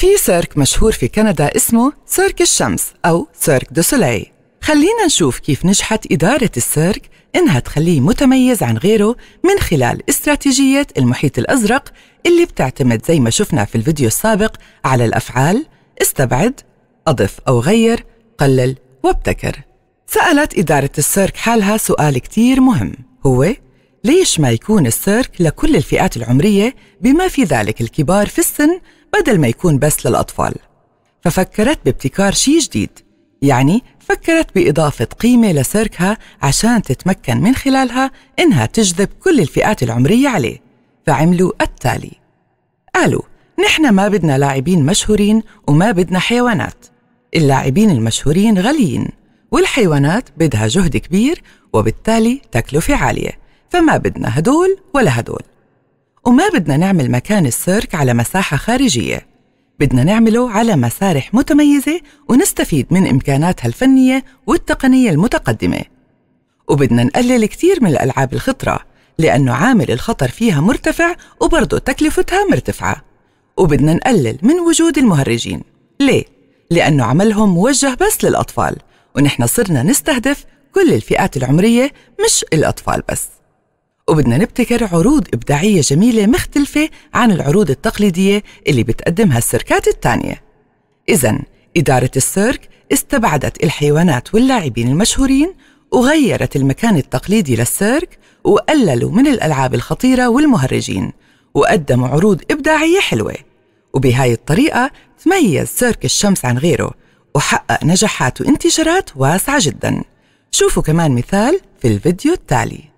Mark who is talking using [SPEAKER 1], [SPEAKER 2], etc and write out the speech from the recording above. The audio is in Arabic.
[SPEAKER 1] في سيرك مشهور في كندا اسمه سيرك الشمس أو سيرك دو سولي خلينا نشوف كيف نجحت إدارة السيرك إنها تخليه متميز عن غيره من خلال استراتيجية المحيط الأزرق اللي بتعتمد زي ما شفنا في الفيديو السابق على الأفعال استبعد أضف أو غير قلل وابتكر سألت إدارة السيرك حالها سؤال كتير مهم هو ليش ما يكون السيرك لكل الفئات العمرية بما في ذلك الكبار في السن بدل ما يكون بس للأطفال ففكرت بابتكار شيء جديد يعني فكرت بإضافة قيمة لسيركها عشان تتمكن من خلالها إنها تجذب كل الفئات العمرية عليه فعملوا التالي قالوا نحن ما بدنا لاعبين مشهورين وما بدنا حيوانات اللاعبين المشهورين غاليين والحيوانات بدها جهد كبير وبالتالي تكلفة عالية فما بدنا هدول ولا هدول وما بدنا نعمل مكان السيرك على مساحة خارجية بدنا نعمله على مسارح متميزة ونستفيد من إمكاناتها الفنية والتقنية المتقدمة وبدنا نقلل كتير من الألعاب الخطرة لأنه عامل الخطر فيها مرتفع وبرضه تكلفتها مرتفعة وبدنا نقلل من وجود المهرجين ليه؟ لأنه عملهم موجه بس للأطفال ونحن صرنا نستهدف كل الفئات العمرية مش الأطفال بس وبدنا نبتكر عروض إبداعية جميلة مختلفة عن العروض التقليدية اللي بتقدمها السيركات التانية إذا إدارة السيرك استبعدت الحيوانات واللاعبين المشهورين وغيرت المكان التقليدي للسيرك وقللوا من الألعاب الخطيرة والمهرجين وقدموا عروض إبداعية حلوة وبهاي الطريقة تميز سيرك الشمس عن غيره وحقق نجاحات وانتشارات واسعة جدا شوفوا كمان مثال في الفيديو التالي